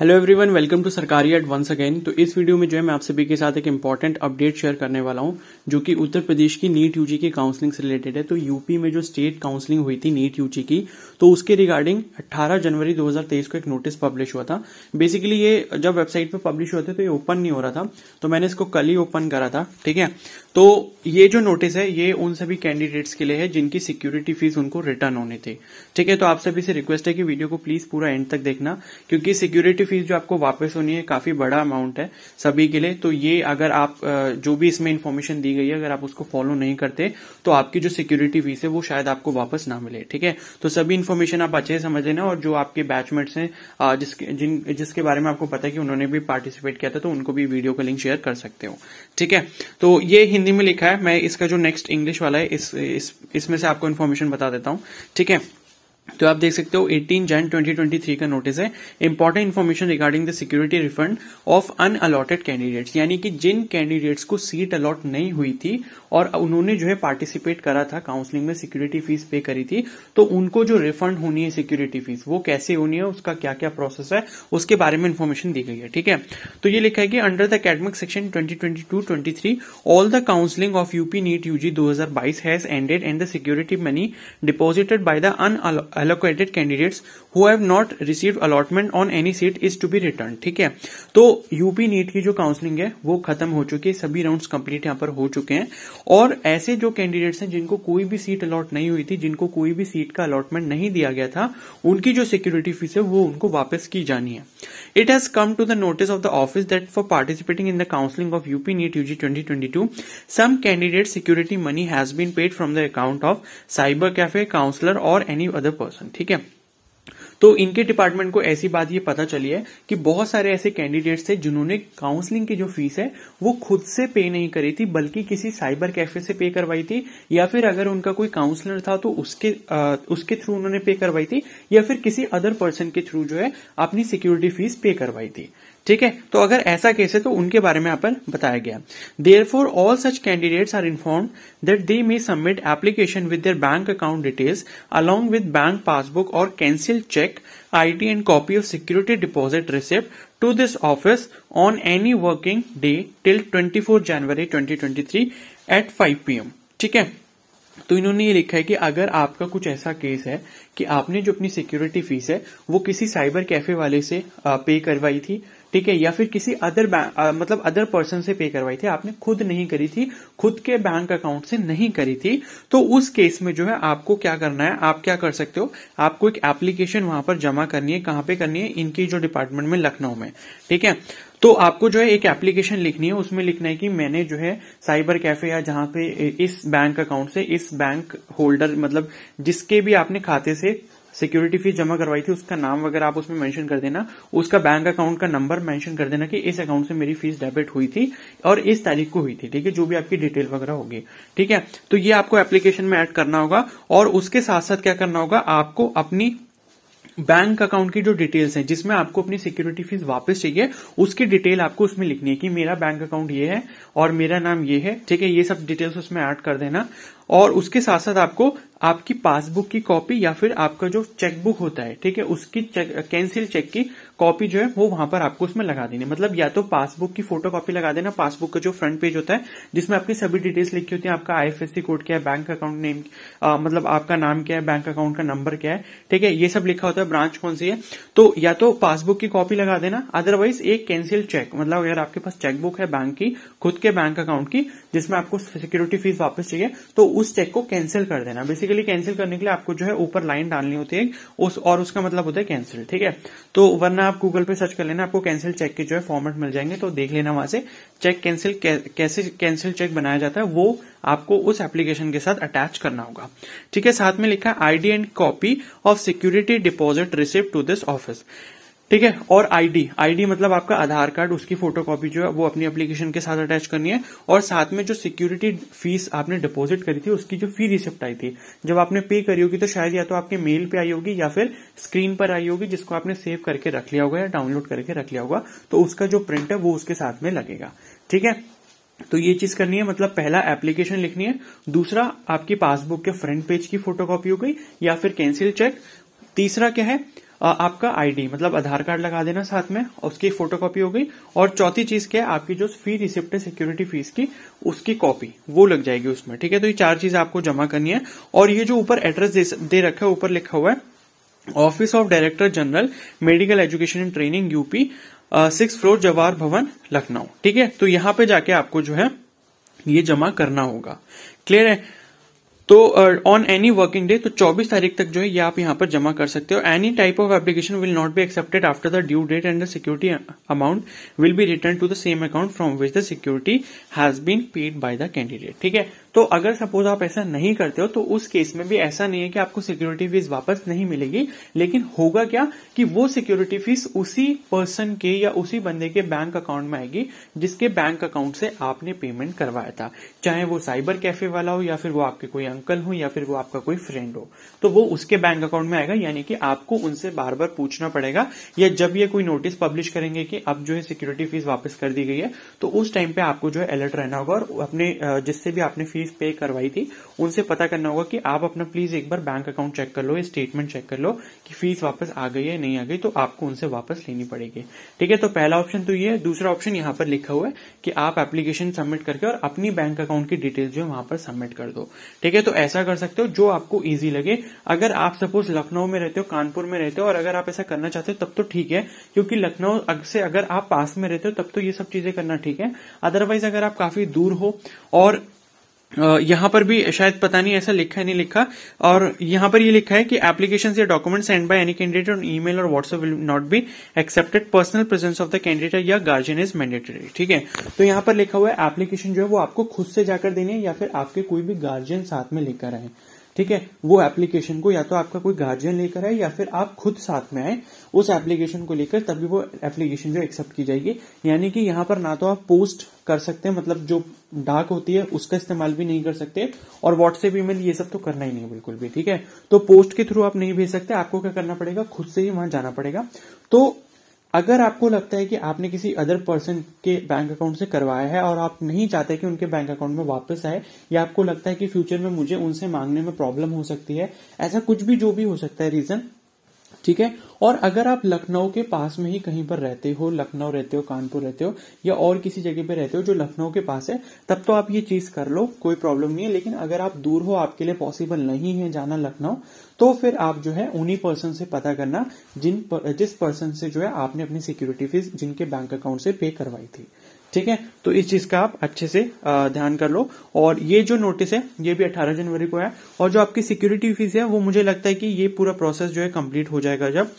Hello everyone welcome to Sarkari aid once again तो इस video में जो है मैं आप सभी के साथ एक इम्पॉर्टेंट अपडेट शेयर करने वाला हूं जो कि उत्तर प्रदेश की नीट यूजी की काउंसलिंग से रिलेटेड है तो यूपी में जो स्टेट काउंसलिंग हुई थी नीट यूजी की तो उसके रिगार्डिंग 18 जनवरी 2023 को एक नोटिस पब्लिश हुआ था बेसिकली ये जब वेबसाइट पर पब्लिश हुआ था तो ये ओपन नहीं हो रहा था तो मैंने इसको कल ही ओपन करा था ठीक है तो ये जो नोटिस है ये उन सभी कैंडिडेट्स के लिए है जिनकी सिक्योरिटी फीस उनको रिटर्न होने थी ठीक है तो आप सभी से रिक्वेस्ट है कि वीडियो को प्लीज पूरा एंड तक देखना क्योंकि सिक्योरिटी की फीस जो आपको वापस होनी है काफी बड़ा अमाउंट है सभी के लिए तो ये अगर आप जो भी इसमें इन्फॉर्मेशन दी गई है अगर आप उसको फॉलो नहीं करते तो आपकी जो सिक्योरिटी फीस है वो शायद आपको वापस ना मिले ठीक है तो सभी इन्फॉर्मेशन आप अच्छे से समझ लेना और जो आपके बैचमेट्स हैं जिसके जिन जिसके बारे में आपको पता है कि उन्होंने भी पार्टिसिपेट किया था तो उनको भी वीडियो का लिंक शेयर कर सकते हो ठीक है तो ये हिंदी में लिखा है मैं इसका जो नेक्स्ट इंग्लिश वाला है इसमें इस से आपको इन्फॉर्मेशन बता देता हूँ ठीक है तो आप देख सकते हो 18 जैन 2023 का नोटिस है important information regarding the security refund of unallotted candidates यानी कि जिन कैंडिडेट्स को सीट अलॉट नहीं हुई थी और उन्होंने जो है पार्टिसिपेट करा था काउंसलिंग में सिक्योरिटी फीस पे करी थी तो उनको जो रिफंड होनी है सिक्योरिटी फीस वो कैसे होनी है उसका क्या क्या प्रोसेस है उसके बारे में इन्फॉर्मेशन दी गई है ठीक है तो ये लिखा है कि under the academic section twenty twenty two twenty three all the counselling of UP NEET UG दो हजार बाईस has ended and the security money deposited by the unallot allocated candidates who have not receive allotment on any seat is to be return ठीक है तो UP NEET की जो counselling है वो खत्म हो चुकी है सभी राउंड कंप्लीट यहां पर हो चुके हैं और ऐसे जो कैंडिडेट्स हैं जिनको कोई भी सीट अलॉट नहीं हुई थी जिनको कोई भी सीट का अलॉटमेंट नहीं दिया गया था उनकी जो सिक्योरिटी फीस है वो उनको वापस की जानी है it has come to the notice of the office that for participating in the counselling of UP NEET UG twenty twenty two some candidate security money has been paid from the account of cyber cafe counsellor और any other person ठीक है तो इनके department को ऐसी बात ये पता चली है कि बहुत सारे ऐसे कैंडिडेट्स थे जिन्होंने काउंसलिंग की जो फीस है वो खुद से पे नहीं करी थी बल्कि किसी साइबर कैफे से पे करवाई थी या फिर अगर उनका कोई काउंसलर था तो उसके आ, उसके थ्रू उन्होंने पे करवाई थी या फिर किसी अदर पर्सन के थ्रू जो है अपनी सिक्योरिटी फीस पे करवाई थी ठीक है तो अगर ऐसा केस है तो उनके बारे में यहां पर बताया गया there for all such candidates are inform that they may submit application with their bank account details along with bank passbook और cancel cheque check, ID and copy of security deposit receipt to this office on any working day till 24 January 2023 at 5 pm. ठीक है तो इन्होंने ये लिखा है कि अगर आपका कुछ ऐसा केस है कि आपने जो अपनी सिक्योरिटी फीस है वो किसी साइबर कैफे वाले से पे करवाई थी ठीक है या फिर किसी अदर मतलब अदर पर्सन से पे करवाई थी आपने खुद नहीं करी थी खुद के बैंक अकाउंट से नहीं करी थी तो उस केस में जो है आपको क्या करना है आप क्या कर सकते हो आपको एक एप्लीकेशन वहां पर जमा करनी है कहां पे करनी है इनकी जो डिपार्टमेंट में लखनऊ में ठीक है तो आपको जो है एक एप्लीकेशन लिखनी है उसमें लिखना है कि मैंने जो है साइबर कैफे या जहां पे इस बैंक अकाउंट से इस बैंक होल्डर मतलब जिसके भी आपने खाते से सिक्योरिटी फीस जमा करवाई थी उसका नाम वगैरह आप उसमें मेंशन कर देना उसका बैंक अकाउंट का नंबर मेंशन कर देना कि इस अकाउंट से मेरी फीस डेबिट हुई थी और इस तारीख को हुई थी ठीक है जो भी आपकी डिटेल वगैरह होगी ठीक है तो ये आपको एप्लीकेशन में एड करना होगा और उसके साथ साथ क्या करना होगा आपको अपनी बैंक अकाउंट की जो डिटेल्स हैं जिसमें आपको अपनी सिक्योरिटी फीस वापस चाहिए उसकी डिटेल आपको उसमें लिखनी है कि मेरा बैंक अकाउंट ये है और मेरा नाम ये है ठीक है ये सब डिटेल्स उसमें ऐड कर देना और उसके साथ साथ आपको आपकी पासबुक की कॉपी या फिर आपका जो चेकबुक होता है ठीक है उसकी कैंसिल चेक की कॉपी जो है वो वहां पर आपको उसमें लगा देनी मतलब या तो पासबुक की फोटो कॉपी लगा देना पासबुक का जो फ्रंट पेज होता है जिसमें आपकी सभी डिटेल्स लिखी होती है आपका आईएफएससी कोड क्या है बैंक अकाउंट नेम आ, मतलब आपका नाम क्या है बैंक अकाउंट का नंबर क्या है ठीक है ये सब लिखा होता है ब्रांच कौन सी है तो या तो पासबुक की कॉपी लगा देना अदरवाइज एक कैंसिल चेक मतलब अगर आपके पास चेकबुक है बैंक की खुद के बैंक अकाउंट की जिसमें आपको सिक्योरिटी फीस वापस चाहिए तो उस चेक को कैंसिल कर देना बेसिकली कैंसिल करने के लिए आपको जो है ऊपर लाइन डालनी होती है उस और उसका मतलब होता है कैंसिल ठीक है तो वरना आप गूगल पे सर्च कर लेना आपको कैंसिल चेक के जो है फॉर्मेट मिल जाएंगे तो देख लेना वहां से चेक कैंसिल कैसे कैंसिल चेक बनाया जाता है वो आपको उस एप्लीकेशन के साथ अटैच करना होगा ठीक है साथ में लिखा ID and copy of security deposit receipt to this office ठीक है और आईडी आईडी मतलब आपका आधार कार्ड उसकी फोटोकॉपी जो है वो अपनी एप्लीकेशन के साथ अटैच करनी है और साथ में जो सिक्योरिटी फीस आपने डिपॉजिट करी थी उसकी जो फी रिसिप्ट आई थी जब आपने पे करी होगी तो शायद या तो आपके मेल पे आई होगी या फिर स्क्रीन पर आई होगी जिसको आपने सेव करके रख लिया होगा या डाउनलोड करके रख लिया होगा तो उसका जो प्रिंट है वो उसके साथ में लगेगा ठीक है तो ये चीज करनी है मतलब पहला एप्लीकेशन लिखनी है दूसरा आपकी पासबुक के फ्रंट पेज की फोटोकॉपी हो गई या फिर कैंसिल चेक तीसरा क्या है आपका आईडी मतलब आधार कार्ड लगा देना साथ में उसकी फोटो कॉपी हो गई और चौथी चीज क्या है आपकी जो फी रिसिप्ट है सिक्योरिटी फीस की उसकी कॉपी वो लग जाएगी उसमें ठीक है तो ये चार चीज आपको जमा करनी है और ये जो ऊपर एड्रेस दे रखा है ऊपर लिखा हुआ है office of director general medical education and training UP six floor Jawahar Bhawan Lucknow ठीक है तो यहां पे जाके आपको जो है ये जमा करना होगा क्लियर है तो ऑन एनी वर्किंग डे तो 24 तारीख तक जो है ये आप यहाँ पर जमा कर सकते हो any type of application will not be accepted after the due date and the security amount will be return to the same account from which the security has been paid by the candidate ठीक है तो अगर suppose आप ऐसा नहीं करते हो तो उस केस में भी ऐसा नहीं है कि आपको सिक्योरिटी फीस वापस नहीं मिलेगी लेकिन होगा क्या कि वो सिक्योरिटी फीस उसी पर्सन के या उसी बंदे के बैंक अकाउंट में आएगी जिसके बैंक अकाउंट से आपने पेमेंट करवाया था चाहे वो साइबर कैफे वाला हो या फिर वो आपके कोई अंकल हो या फिर वो आपका कोई फ्रेंड हो तो वो उसके बैंक अकाउंट में आएगा यानी कि आपको उनसे बार बार पूछना पड़ेगा या जब ये कोई नोटिस पब्लिश करेंगे कि अब जो है सिक्योरिटी फीस वापस कर दी गई है तो उस टाइम पे आपको जो है अलर्ट रहना होगा और अपने जिससे भी आपने फीस फीस पे करवाई थी उनसे पता करना होगा कि आप अपना प्लीज एक बार बैंक अकाउंट चेक कर लो स्टेटमेंट चेक कर लो कि फीस वापस आ गई है नहीं आ गई तो आपको उनसे वापस लेनी पड़ेगी ठीक है तो पहला ऑप्शन तो ये है दूसरा ऑप्शन यहाँ पर लिखा हुआ है कि आप एप्लीकेशन सबमिट करके और अपनी बैंक अकाउंट की डिटेल जो है वहां पर सबमिट कर दो ठीक है तो ऐसा कर सकते हो जो आपको ईजी लगे अगर आप सपोज लखनऊ में रहते हो कानपुर में रहते हो और अगर आप ऐसा करना चाहते हो तब तो ठीक है क्योंकि लखनऊ से अगर आप पास में रहते हो तब तो ये सब चीजें करना ठीक है अदरवाइज अगर आप काफी दूर हो और यहां पर भी शायद पता नहीं ऐसा लिखा है नहीं लिखा और यहां पर ये यह लिखा है कि एप्लीकेशन या document send by any candidate on email और WhatsApp will not be accepted personal presence of the candidate या गार्जियन इज मैंडेटरी ठीक है तो यहां पर लिखा हुआ है एप्लीकेशन जो है वो आपको खुद से जाकर देनी है या फिर आपके कोई भी गार्जियन साथ में लेकर आए ठीक है वो एप्लीकेशन को या तो आपका कोई गार्जियन लेकर आए या फिर आप खुद साथ में आए उस एप्लीकेशन को लेकर तभी वो एप्लीकेशन जो एक्सेप्ट की जाएगी यानी कि यहां पर ना तो आप पोस्ट कर सकते हैं मतलब जो डाक होती है उसका इस्तेमाल भी नहीं कर सकते और व्हाट्सएप ईमेल ये सब तो करना ही नहीं बिल्कुल भी ठीक है तो पोस्ट के थ्रू आप नहीं भेज सकते आपको क्या करना पड़ेगा खुद से ही वहां जाना पड़ेगा तो अगर आपको लगता है कि आपने किसी अदर पर्सन के बैंक अकाउंट से करवाया है और आप नहीं चाहते कि उनके बैंक अकाउंट में वापस आए या आपको लगता है कि फ्यूचर में मुझे उनसे मांगने में प्रॉब्लम हो सकती है ऐसा कुछ भी जो भी हो सकता है रीजन ठीक है और अगर आप लखनऊ के पास में ही कहीं पर रहते हो लखनऊ रहते हो कानपुर रहते हो या और किसी जगह पे रहते हो जो लखनऊ के पास है तब तो आप ये चीज कर लो कोई प्रॉब्लम नहीं है लेकिन अगर आप दूर हो आपके लिए पॉसिबल नहीं है जाना लखनऊ तो फिर आप जो है उन्हीं पर्सन से पता करना जिन पर, जिस पर्सन से जो है आपने अपनी सिक्योरिटी फीस जिनके बैंक अकाउंट से पे करवाई थी ठीक है तो इस चीज का आप अच्छे से ध्यान कर लो और ये जो नोटिस है ये भी 18 जनवरी को है और जो आपकी सिक्योरिटी फीस है वो मुझे लगता है कि ये पूरा प्रोसेस जो है कंप्लीट हो जाएगा जब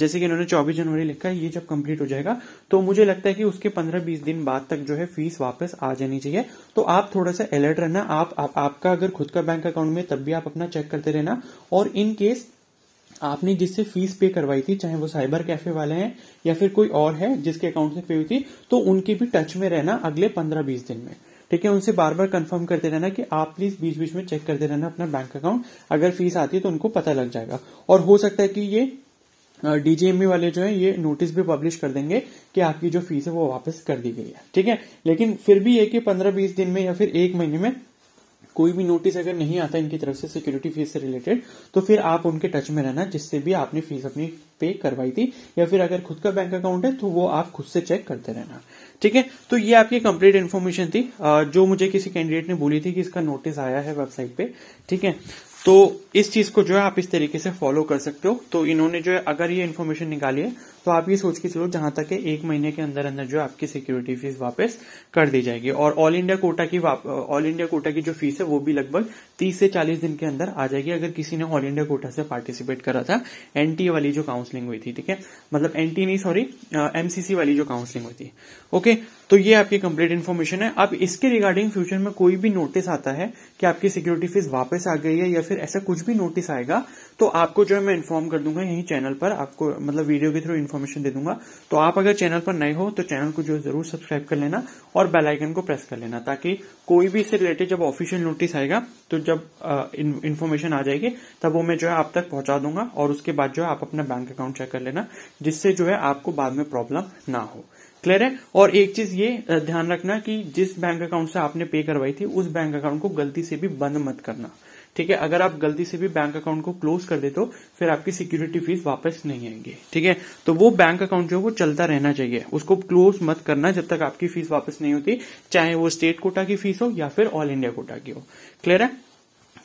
जैसे कि इन्होंने 24 जनवरी लिखा है ये जब कंप्लीट हो जाएगा तो मुझे लगता है कि उसके 15-20 दिन बाद तक जो है फीस वापस आ जानी चाहिए तो आप थोड़ा सा अलर्ट रहना आप, आप आपका अगर खुद का बैंक अकाउंट में तब भी आप अपना चेक करते रहना और इनकेस आपने जिससे फीस पे करवाई थी चाहे वो साइबर कैफे वाले हैं या फिर कोई और है जिसके अकाउंट से पे हुई थी तो उनके भी टच में रहना अगले पंद्रह बीस दिन में ठीक है उनसे बार बार कंफर्म करते रहना कि आप प्लीज बीच बीच में चेक करते रहना अपना बैंक अकाउंट अगर फीस आती है तो उनको पता लग जाएगा और हो सकता है कि ये डीजीएमई e वाले जो है ये नोटिस भी पब्लिश कर देंगे कि आपकी जो फीस है वो वापस कर दी गई है ठीक है लेकिन फिर भी ये कि पंद्रह बीस दिन में या फिर एक महीने में कोई भी नोटिस अगर नहीं आता इनकी तरफ से सिक्योरिटी फीस से रिलेटेड तो फिर आप उनके टच में रहना जिससे भी आपने फीस अपनी पे करवाई थी या फिर अगर खुद का बैंक अकाउंट है तो वो आप खुद से चेक करते रहना ठीक है तो ये आपकी कंप्लीट इन्फॉर्मेशन थी जो मुझे किसी कैंडिडेट ने बोली थी कि इसका नोटिस आया है वेबसाइट पे ठीक है तो इस चीज को जो है आप इस तरीके से फॉलो कर सकते हो तो इन्होंने जो है अगर ये इन्फॉर्मेशन निकाली है तो आप ये सोच के चलो जहां तक है एक महीने के अंदर अंदर जो आपकी सिक्योरिटी फीस वापस कर दी जाएगी और ऑल इंडिया कोटा की ऑल इंडिया कोटा की जो फीस है वो भी लगभग तीस से चालीस दिन के अंदर आ जाएगी अगर किसी ने ऑल इंडिया कोटा से पार्टिसिपेट करा था एनटीए वाली जो काउंसलिंग हुई थी ठीक है मतलब एनटी नहीं सॉरी एमसीसी वाली जो काउंसलिंग हुई थी ओके तो ये आपकी कंप्लीट इन्फॉर्मेशन है अब इसके रिगार्डिंग फ्यूचर में कोई भी नोटिस आता है कि आपकी सिक्योरिटी फीस वापस आ गई है या फिर ऐसा कुछ भी नोटिस आएगा तो आपको जो है मैं इन्फॉर्म कर दूंगा यही चैनल पर आपको मतलब वीडियो के थ्रू इन्फॉर्म इन्फॉर्मेशन दे दूंगा तो आप अगर चैनल पर नए हो तो चैनल को जो जरूर सब्सक्राइब कर लेना और बेलाइकन को प्रेस कर लेना ताकि कोई भी इससे रिलेटेड जब ऑफिशियल नोटिस आएगा तो जब इन्फॉर्मेशन आ जाएगी तब वो मैं जो है आप तक पहुंचा दूंगा और उसके बाद जो है आप अपना बैंक अकाउंट चेक कर लेना जिससे जो है आपको बाद में प्रॉब्लम ना हो क्लियर है और एक चीज ये ध्यान रखना कि जिस बैंक अकाउंट से आपने पे करवाई थी उस बैंक अकाउंट को गलती से भी बंद मत करना ठीक है अगर आप गलती से भी बैंक अकाउंट को क्लोज कर देते हो फिर आपकी सिक्योरिटी फीस वापस नहीं आएंगी ठीक है तो वो बैंक अकाउंट जो है वो चलता रहना चाहिए उसको क्लोज मत करना जब तक आपकी फीस वापस नहीं होती चाहे वो स्टेट कोटा की फीस हो या फिर ऑल इंडिया कोटा की हो क्लियर है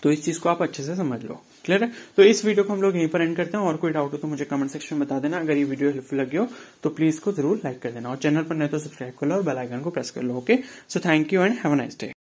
तो इस चीज को आप अच्छे से समझ लो क्लियर है तो इस वीडियो को हम लोग यहीं पर एंड करते हैं और कोई डाउट हो तो मुझे कमेंट सेक्शन में बता देना अगर ये वीडियो हेल्पफुल लगी हो तो प्लीज को जरूर लाइक कर देना और चैनल पर नहीं तो सब्सक्राइब कर लो और बेल आइकन को प्रेस कर लो okay so thank you and have nice day